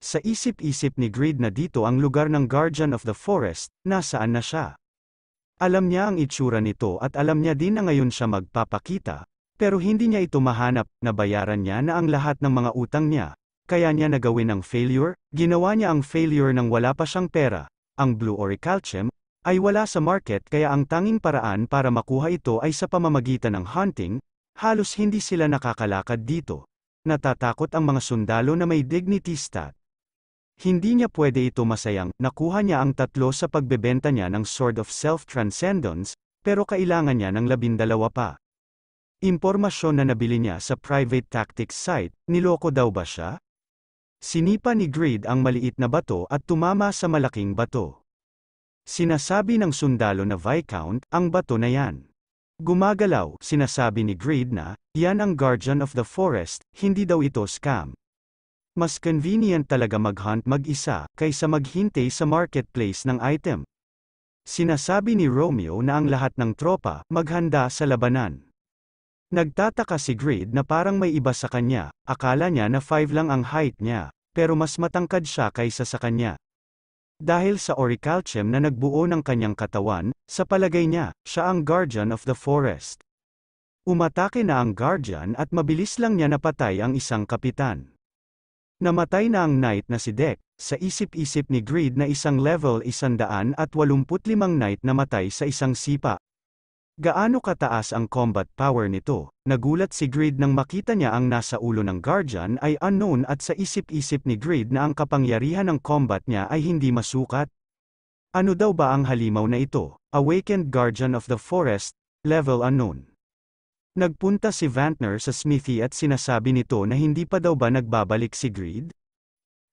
Sa isip-isip ni Greed na dito ang lugar ng Guardian of the Forest, nasaan na siya. Alam niya ang itsura nito at alam niya din na ngayon siya magpapakita, pero hindi niya ito mahanap, nabayaran niya na ang lahat ng mga utang niya, kaya niya nagawin ang failure, ginawa niya ang failure nang wala pa siyang pera, ang blue orichalcum, ay wala sa market kaya ang tanging paraan para makuha ito ay sa pamamagitan ng hunting, halos hindi sila nakakalakad dito. Natatakot ang mga sundalo na may dignity stat. Hindi niya pwede ito masayang, nakuha niya ang tatlo sa pagbebenta niya ng Sword of Self-Transcendence, pero kailangan niya ng labindalawa pa. Impormasyon na nabili niya sa private tactics site, niloko daw ba siya? Sinipa ni Greed ang maliit na bato at tumama sa malaking bato. Sinasabi ng sundalo na Viscount, ang bato na yan. Gumagalaw, sinasabi ni Greed na, yan ang Guardian of the Forest, hindi daw ito scam. Mas convenient talaga mag-hunt mag-isa, kaysa maghintay sa marketplace ng item. Sinasabi ni Romeo na ang lahat ng tropa, maghanda sa labanan. Nagtataka si Grid na parang may iba sa kanya, akala niya na 5 lang ang height niya, pero mas matangkad siya kaysa sa kanya. Dahil sa orichalcum na nagbuo ng kanyang katawan, sa palagay niya, siya ang guardian of the forest. Umatake na ang guardian at mabilis lang niya napatay ang isang kapitan. Namatay na ang knight na si Deck, sa isip-isip ni Greed na isang level 185 knight namatay sa isang sipa. Gaano kataas ang combat power nito? Nagulat si Greed nang makita niya ang nasa ulo ng Guardian ay unknown at sa isip-isip ni Greed na ang kapangyarihan ng combat niya ay hindi masukat. Ano daw ba ang halimaw na ito? Awakened Guardian of the Forest, level unknown. Nagpunta si Vantner sa Smithy at sinasabi nito na hindi pa daw ba nagbabalik si Greed?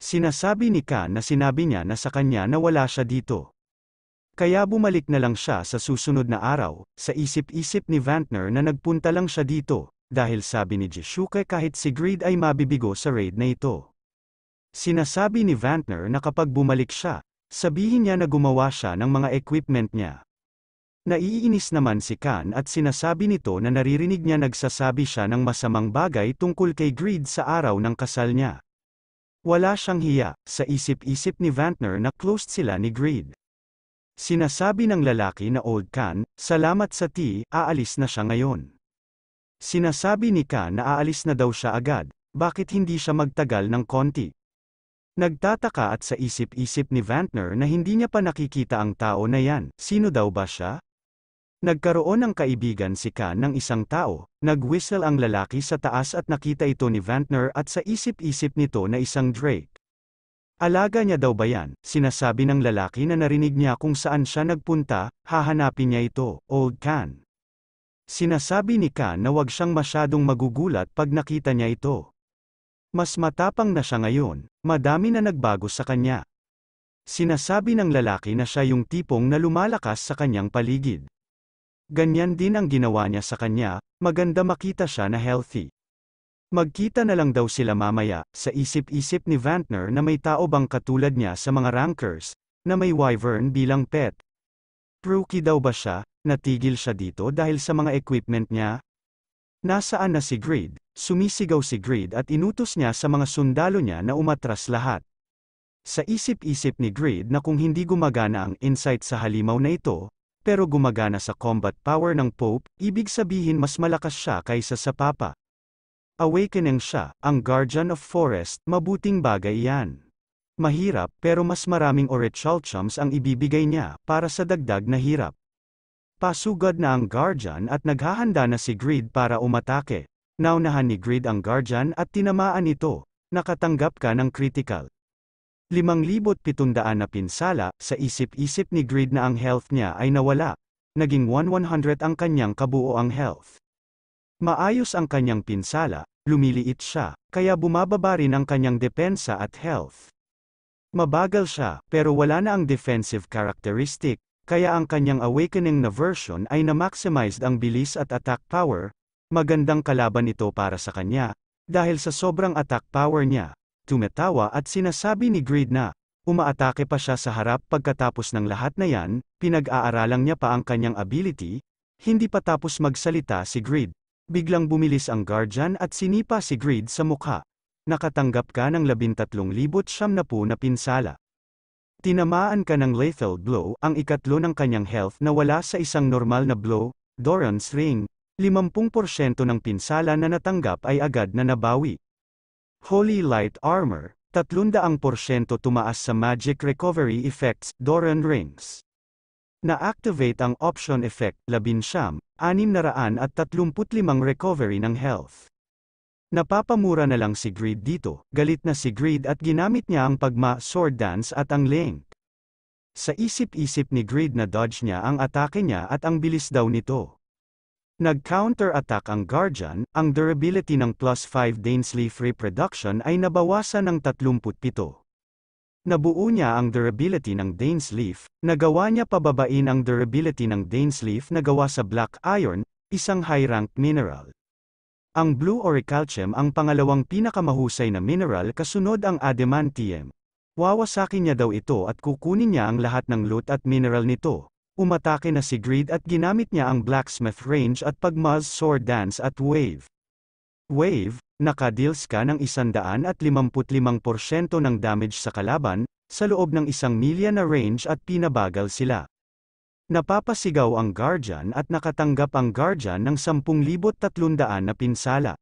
Sinasabi ni Khan na sinabi niya na sa kanya na wala siya dito. Kaya bumalik na lang siya sa susunod na araw, sa isip-isip ni Vantner na nagpunta lang siya dito, dahil sabi ni Jishuke kahit si Greed ay mabibigo sa raid na ito. Sinasabi ni Vantner na kapag bumalik siya, sabihin niya na gumawa siya ng mga equipment niya. Naiinis naman si Khan at sinasabi nito na naririnig niya nagsasabi siya ng masamang bagay tungkol kay Greed sa araw ng kasal niya. Wala siyang hiya, sa isip-isip ni Vantner na closed sila ni Greed. Sinasabi ng lalaki na old Khan, salamat sa ti, aalis na siya ngayon. Sinasabi ni Khan na aalis na daw siya agad, bakit hindi siya magtagal ng konti? Nagtataka at sa isip-isip ni Vantner na hindi niya pa nakikita ang tao na yan, sino daw ba siya? Nagkaroon ng kaibigan si Ka ng isang tao, nag-whistle ang lalaki sa taas at nakita ito ni Vantner at sa isip-isip nito na isang Drake. Alaga niya daw ba yan, sinasabi ng lalaki na narinig niya kung saan siya nagpunta, hahanapin niya ito, Old Can. Sinasabi ni Ka na wag siyang masyadong magugulat pag nakita niya ito. Mas matapang na siya ngayon, madami na nagbago sa kanya. Sinasabi ng lalaki na siya yung tipong na lumalakas sa kanyang paligid. Ganyan din ang ginawa niya sa kanya, maganda makita siya na healthy. Magkita na lang daw sila mamaya, sa isip-isip ni Vantner na may tao bang katulad niya sa mga rankers, na may wyvern bilang pet. Rookie daw ba siya, natigil siya dito dahil sa mga equipment niya? Nasaan na si Grid? Sumisigaw si Grid at inutos niya sa mga sundalo niya na umatras lahat. Sa isip-isip ni Grid na kung hindi gumagana ang insight sa halimaw na ito, pero gumagana sa combat power ng Pope, ibig sabihin mas malakas siya kaysa sa Papa. Awakening siya, ang Guardian of Forest, mabuting bagay yan. Mahirap pero mas maraming orichalchums ang ibibigay niya para sa dagdag na hirap. Pasugod na ang Guardian at naghahanda na si Grid para umatake. Naunahan ni Grid ang Guardian at tinamaan ito. Nakatanggap ka ng critical. 5,700 na pinsala, sa isip-isip ni Grid na ang health niya ay nawala, naging 1,100 ang kanyang kabuo ang health. Maayos ang kanyang pinsala, lumiliit siya, kaya bumababa rin ang kanyang depensa at health. Mabagal siya, pero wala na ang defensive characteristic, kaya ang kanyang awakening na version ay na-maximized ang bilis at attack power, magandang kalaban ito para sa kanya, dahil sa sobrang attack power niya, tumetawa at sinasabi ni Greed na, umaatake pa siya sa harap pagkatapos ng lahat na yan, pinag-aaralang niya pa ang kanyang ability, hindi pa tapos magsalita si Greed. Biglang bumilis ang guardian at sinipa si Greed sa mukha. Nakatanggap ka ng 13,000 na pinsala. Tinamaan ka ng lethal blow, ang ikatlo ng kanyang health na wala sa isang normal na blow, Doran's Ring. 50% ng pinsala na natanggap ay agad na nabawi. Holy Light Armor, 300% tumaas sa magic recovery effects, Doran Rings. Na-activate ang option effect, labinsyam, 635 recovery ng health. Napapamura na lang si Greed dito, galit na si Greed at ginamit niya ang pagma, sword dance at ang link. Sa isip-isip ni Greed na dodge niya ang atake niya at ang bilis daw nito. Nag-counter-attack ang Guardian, ang durability ng plus 5 Dane's leaf reproduction ay nabawasan ng 37. Nabuo niya ang durability ng Dane's leaf, nagawa niya pababain ang durability ng Dane's leaf na gawa sa black iron, isang high-rank mineral. Ang blue orichalcum ang pangalawang pinakamahusay na mineral kasunod ang adamantium. Wawasakin niya daw ito at kukunin niya ang lahat ng loot at mineral nito. Umatake na si Greed at ginamit niya ang blacksmith range at pagmaz sword dance at wave. Wave, nakadeals ka ng 155% ng damage sa kalaban, sa loob ng isang milya na range at pinabagal sila. Napapasigaw ang guardian at nakatanggap ang guardian ng 10,300 na pinsala.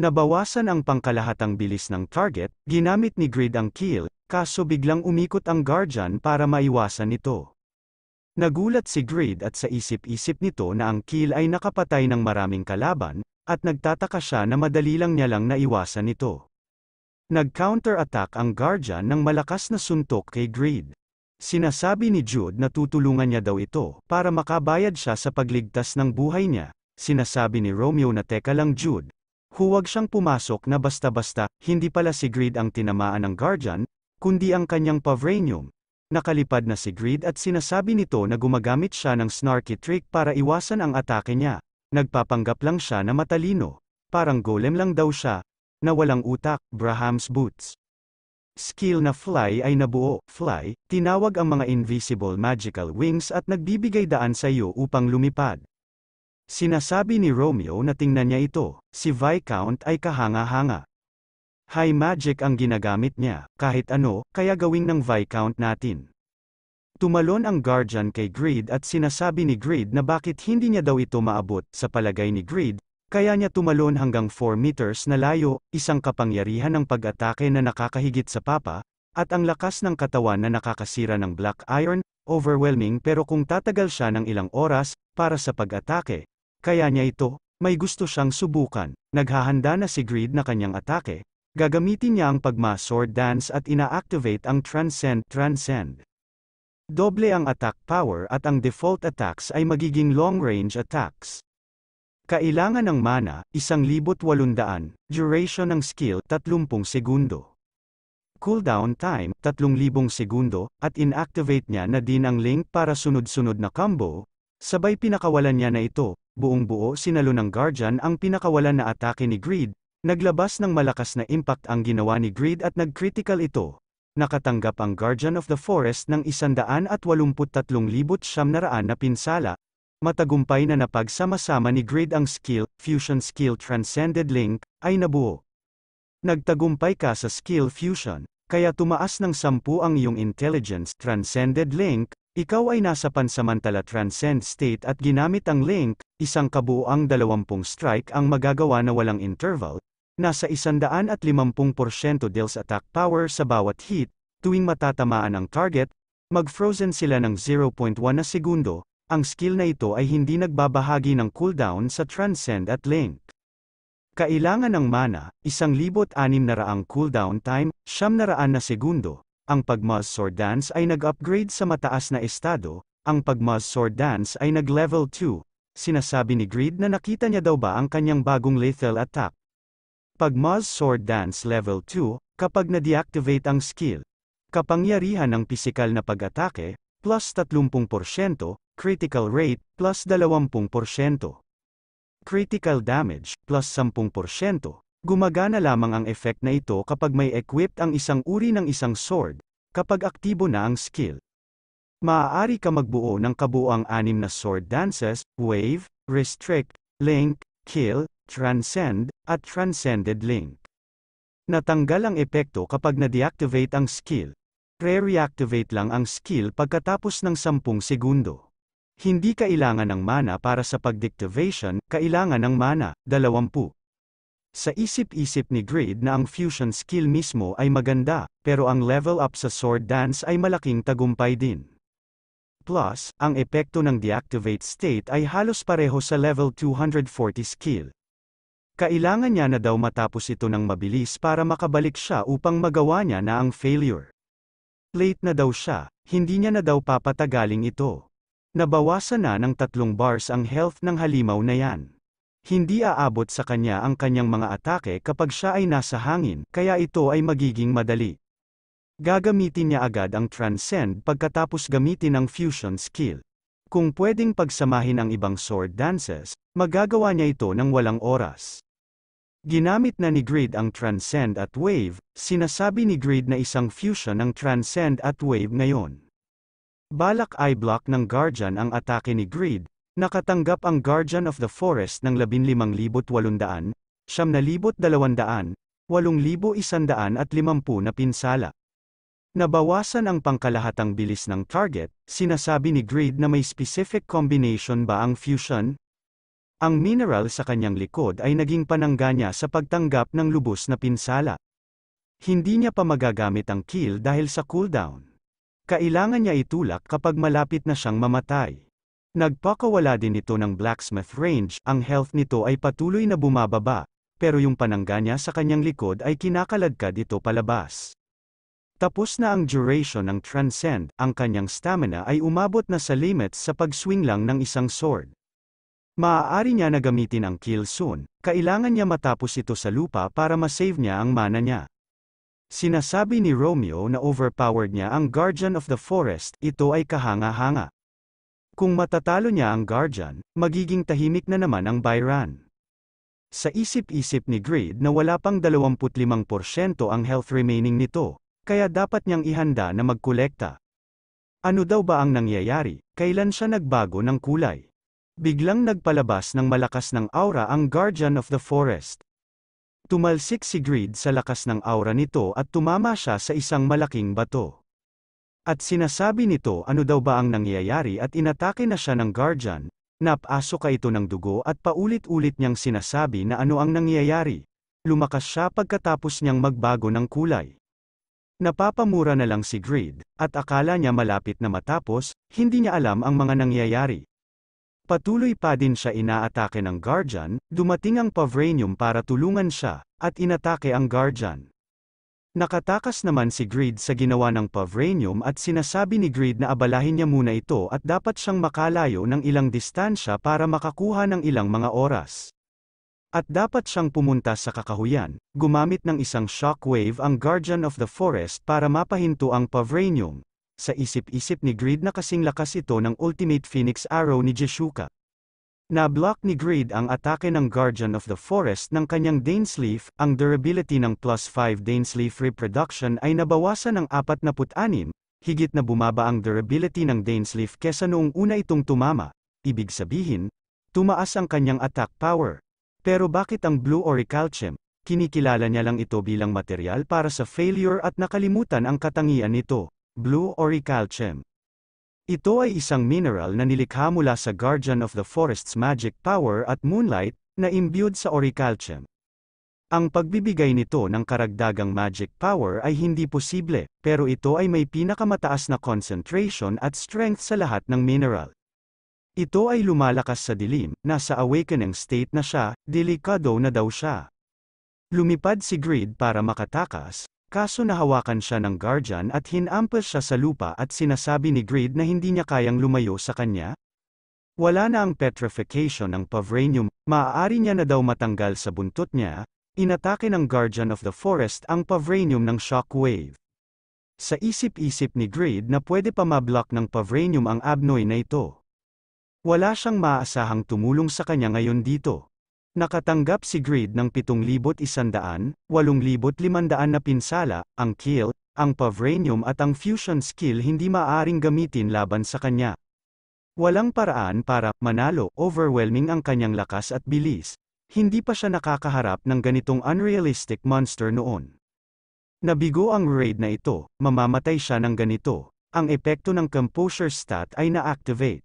Nabawasan ang pangkalahatang bilis ng target, ginamit ni Grid ang kill, kaso biglang umikot ang guardian para maiwasan ito. Nagulat si Grid at sa isip-isip nito na ang kill ay nakapatay ng maraming kalaban, at nagtataka siya na madali lang niya lang naiwasan ito. Nag-counter-attack ang Guardian ng malakas na suntok kay Grid. Sinasabi ni Jude na tutulungan niya daw ito para makabayad siya sa pagligtas ng buhay niya. Sinasabi ni Romeo na teka lang Jude, huwag siyang pumasok na basta-basta, hindi pala si Grid ang tinamaan ng Guardian, kundi ang kanyang Pavranium nakalipad na si Greed at sinasabi nito na gumagamit siya ng snarky trick para iwasan ang atake niya. Nagpapanggap lang siya na matalino. Parang golem lang daw siya, na walang utak, Brahams Boots. Skill na Fly ay nabuo, Fly, tinawag ang mga invisible magical wings at nagbibigay daan sa iyo upang lumipad. Sinasabi ni Romeo na tingnan niya ito, si Viscount ay kahanga-hanga. High magic ang ginagamit niya, kahit ano, kaya gawin ng Viscount natin. Tumalon ang Guardian kay Greed at sinasabi ni Greed na bakit hindi niya daw ito maabot, sa palagay ni Greed, kaya niya tumalon hanggang 4 meters na layo, isang kapangyarihan ng pag-atake na nakakahigit sa papa, at ang lakas ng katawan na nakakasira ng black iron, overwhelming pero kung tatagal siya ng ilang oras, para sa pag-atake, kaya niya ito, may gusto siyang subukan, naghahanda na si Greed na kanyang atake, Gagamitin niya ang pagma sword dance at ina-activate ang transcend transcend. Doble ang attack power at ang default attacks ay magiging long range attacks. Kailangan ng mana, 1,800, duration ng skill, 30 segundo. Cooldown time, 3,000 segundo, at inactivate niya na din ang link para sunod-sunod na combo, sabay pinakawalan niya na ito, buong buo sinalo ng Guardian ang pinakawalan na atake ni Greed, Naglabas ng malakas na impact ang ginawa ni Grid at nagcritical ito. Nakatanggap ang Guardian of the Forest ng 183,900 na pinsala. Matagumpay na napagsama-sama ni Grid ang skill, Fusion Skill Transcended Link, ay nabuo. Nagtagumpay ka sa skill fusion, kaya tumaas ng 10 ang iyong intelligence Transcended Link, ikaw ay nasa pansamantala transcend state at ginamit ang link, isang kabuoang 20 strike ang magagawa na walang interval, nasa 150% deals attack power sa bawat hit, tuwing matatamaan ang target, mag-frozen sila ng 0.1 na segundo, ang skill na ito ay hindi nagbabahagi ng cooldown sa Transcend at Link. Kailangan ng mana, 1,600 cooldown time, 700 na segundo. Ang Pagmaz Sword Dance ay nag-upgrade sa mataas na estado, ang Pagmaz Sword Dance ay nag-level 2. Sinasabi ni Greed na nakita niya daw ba ang kanyang bagong lethal attack. Pag Mars Sword Dance Level 2, kapag na-deactivate ang skill, kapangyarihan ng pisikal na pag-atake, plus 30%, critical rate, plus 20%. Critical damage, plus 10%. Gumagana lamang ang effect na ito kapag may equipped ang isang uri ng isang sword, kapag aktibo na ang skill. Maaari ka magbuo ng kabuuang anim na sword dances, wave, restrict, link, kill, transcend, at transcended link. Natanggal ang epekto kapag na-deactivate ang skill. Re-reactivate lang ang skill pagkatapos ng 10 segundo. Hindi kailangan ng mana para sa pag-deactivation, kailangan ng mana, 20. Sa isip-isip ni Grade na ang fusion skill mismo ay maganda, pero ang level up sa sword dance ay malaking tagumpay din. Plus, ang epekto ng deactivate state ay halos pareho sa level 240 skill, kailangan niya na daw matapos ito ng mabilis para makabalik siya upang magawa niya na ang failure. Late na daw siya, hindi niya na daw papatagaling ito. Nabawasan na ng tatlong bars ang health ng halimaw na yan. Hindi aabot sa kanya ang kanyang mga atake kapag siya ay nasa hangin, kaya ito ay magiging madali. Gagamitin niya agad ang transcend pagkatapos gamitin ang fusion skill. Kung pwedeng pagsamahin ang ibang sword dances, magagawa niya ito ng walang oras. Ginamit na ni Grid ang transcend at wave, sinasabi ni Grid na isang fusion ng transcend at wave ngayon. Balak i-block ng Guardian ang atake ni Grid, nakatanggap ang Guardian of the Forest ng 15,800, 7,200, 8,150 na pinsala. Nabawasan ang pangkalahatang bilis ng target, sinasabi ni Grid na may specific combination ba ang fusion, ang mineral sa kanyang likod ay naging panangga niya sa pagtanggap ng lubos na pinsala. Hindi niya pa magagamit ang kill dahil sa cooldown. Kailangan niya itulak kapag malapit na siyang mamatay. Nagpakawala din ito ng blacksmith range, ang health nito ay patuloy na bumababa, pero yung panangga niya sa kanyang likod ay kinakaladkad ito palabas. Tapos na ang duration ng transcend, ang kanyang stamina ay umabot na sa limits sa pag-swing lang ng isang sword. Maaari niya na gamitin ang kill soon, kailangan niya matapos ito sa lupa para masave niya ang mana niya. Sinasabi ni Romeo na overpowered niya ang Guardian of the Forest, ito ay kahanga-hanga. Kung matatalo niya ang Guardian, magiging tahimik na naman ang Byron. Sa isip-isip ni Greed na wala pang 25% ang health remaining nito, kaya dapat niyang ihanda na magkolekta. Ano daw ba ang nangyayari, kailan siya nagbago ng kulay? Biglang nagpalabas ng malakas ng aura ang Guardian of the Forest. Tumalsik si Greed sa lakas ng aura nito at tumama siya sa isang malaking bato. At sinasabi nito ano daw ba ang nangyayari at inatake na siya ng Guardian, napaso ka ito ng dugo at paulit-ulit niyang sinasabi na ano ang nangyayari. Lumakas siya pagkatapos niyang magbago ng kulay. Napapamura na lang si Greed, at akala niya malapit na matapos, hindi niya alam ang mga nangyayari, Patuloy pa din siya inaatake ng Guardian, dumating ang Pavranium para tulungan siya, at inatake ang Guardian. Nakatakas naman si Greed sa ginawa ng Pavranium at sinasabi ni Greed na abalahin niya muna ito at dapat siyang makalayo ng ilang distansya para makakuha ng ilang mga oras. At dapat siyang pumunta sa kakahuyan, gumamit ng isang shockwave ang Guardian of the Forest para mapahinto ang Pavranium, sa isip-isip ni Grid na kasing lakas ito ng Ultimate Phoenix Arrow ni Jeshuka. Na-block ni Grid ang atake ng Guardian of the Forest ng kanyang Dainsleaf, ang durability ng plus 5 Dainsleaf reproduction ay nabawasan ng 46, higit na bumaba ang durability ng Dainsleaf kesa noong una itong tumama, ibig sabihin, tumaas ang kanyang attack power. Pero bakit ang Blue Orichalcum? Kinikilala niya lang ito bilang material para sa failure at nakalimutan ang katangian nito blue orichalcum. Ito ay isang mineral na nilikha mula sa Guardian of the Forest's magic power at moonlight, na imbued sa orichalcum. Ang pagbibigay nito ng karagdagang magic power ay hindi posible, pero ito ay may pinakamataas na concentration at strength sa lahat ng mineral. Ito ay lumalakas sa dilim, nasa awakening state na siya, delikado na daw siya. Lumipad si Grid para makatakas, Kaso nahawakan siya ng guardian at hinampas siya sa lupa at sinasabi ni Greed na hindi niya kayang lumayo sa kanya. Wala na ang petrification ng Pavranium, maaari niya na daw matanggal sa buntot niya, inatake ng Guardian of the Forest ang Pavranium ng Shockwave. Sa isip-isip ni Greed na pwede pa mablock ng Pavranium ang abnoy na ito. Wala siyang maaasahang tumulong sa kanya ngayon dito. Nakatanggap si Greed ng 7,100, 8,500 na pinsala, ang kill, ang pavranium at ang fusion skill hindi maaring gamitin laban sa kanya. Walang paraan para manalo, overwhelming ang kanyang lakas at bilis. Hindi pa siya nakakaharap ng ganitong unrealistic monster noon. Nabigo ang raid na ito, mamamatay siya ng ganito. Ang epekto ng composure stat ay na-activate.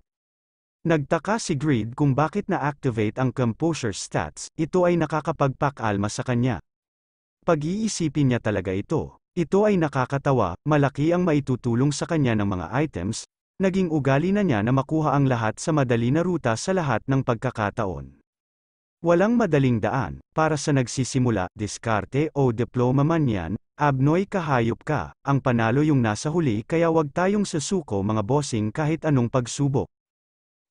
Nagtaka si Greed kung bakit na-activate ang composure stats, ito ay nakakapagpakalma sa kanya. Pag-iisipin niya talaga ito. Ito ay nakakatawa, malaki ang maitutulong sa kanya ng mga items, naging ugali na niya na makuha ang lahat sa madali na ruta sa lahat ng pagkakataon. Walang madaling daan, para sa nagsisimula, diskarte o diploma man yan, abnoy kahayop ka, ang panalo yung nasa huli kaya wag tayong susuko mga bossing kahit anong pagsubok.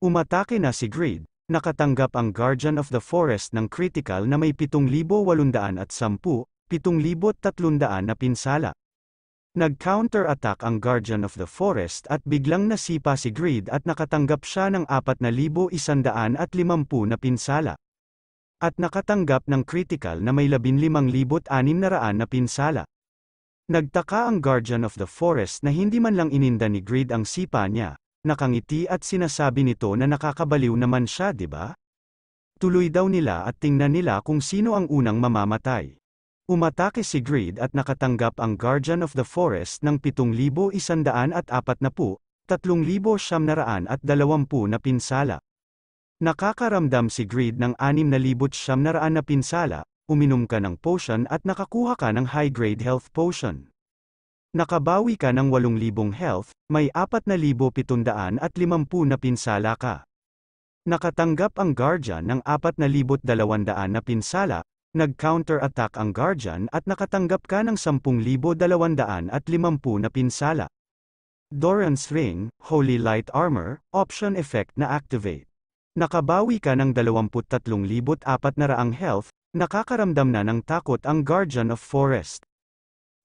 Umatake na si Greed, nakatanggap ang Guardian of the Forest ng critical na may 7,810, 7,300 na pinsala. Nag-counter-attack ang Guardian of the Forest at biglang nasipa si Greed at nakatanggap siya ng 4,150 na pinsala. At nakatanggap ng critical na may 15,600 na pinsala. Nagtaka ang Guardian of the Forest na hindi man lang ininda ni Greed ang sipa niya, nakangiti at sinasabi nito na nakakabaliw naman siya di ba? Tuloy daw nila at tingnan nila kung sino ang unang mamamatay. Umatake si Greed at nakatanggap ang Guardian of the Forest ng 7,140 at 3,720 na pinsala. Nakakaramdam si Greed ng 6,700 na pinsala, uminom ka ng potion at nakakuha ka ng high-grade health potion. Nakabawi ka ng 8,000 health, may 4,750 na pinsala ka. Nakatanggap ang Guardian ng 4,200 na pinsala, nag-counter-attack ang Guardian at nakatanggap ka ng 10,250 na pinsala. Doran's Ring, Holy Light Armor, option effect na activate. Nakabawi ka ng 23,400 health, nakakaramdam na ng takot ang Guardian of Forest.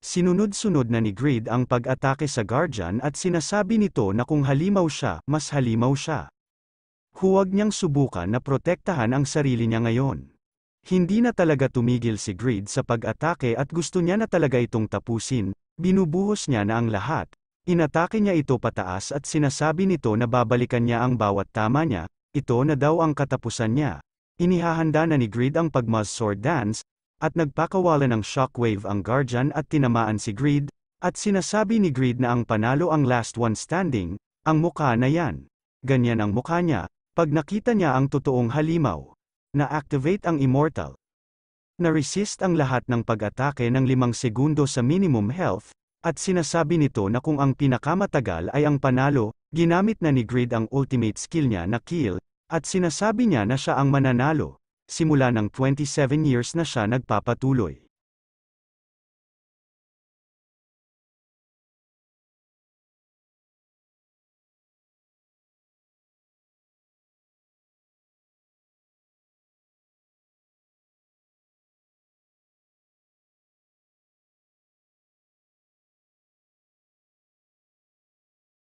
Sinunod-sunod na ni Greed ang pag-atake sa Guardian at sinasabi nito na kung halimaw siya, mas halimaw siya. Huwag niyang subukan na protektahan ang sarili niya ngayon. Hindi na talaga tumigil si Greed sa pag-atake at gusto niya na talaga itong tapusin, binubuhos niya na ang lahat. Inatake niya ito pataas at sinasabi nito na babalikan niya ang bawat tama niya, ito na daw ang katapusan niya. Inihahanda na ni Greed ang pag sword dance, at nagpakawalan ng shockwave ang Guardian at tinamaan si Greed, at sinasabi ni Greed na ang panalo ang last one standing, ang mukha na yan. Ganyan ang mukha niya, pag nakita niya ang totoong halimaw. Na-activate ang immortal. Na-resist ang lahat ng pag-atake ng limang segundo sa minimum health, at sinasabi nito na kung ang pinakamatagal ay ang panalo, ginamit na ni Grid ang ultimate skill niya na kill, at sinasabi niya na siya ang mananalo simula ng 27 years na siya nagpapatuloy.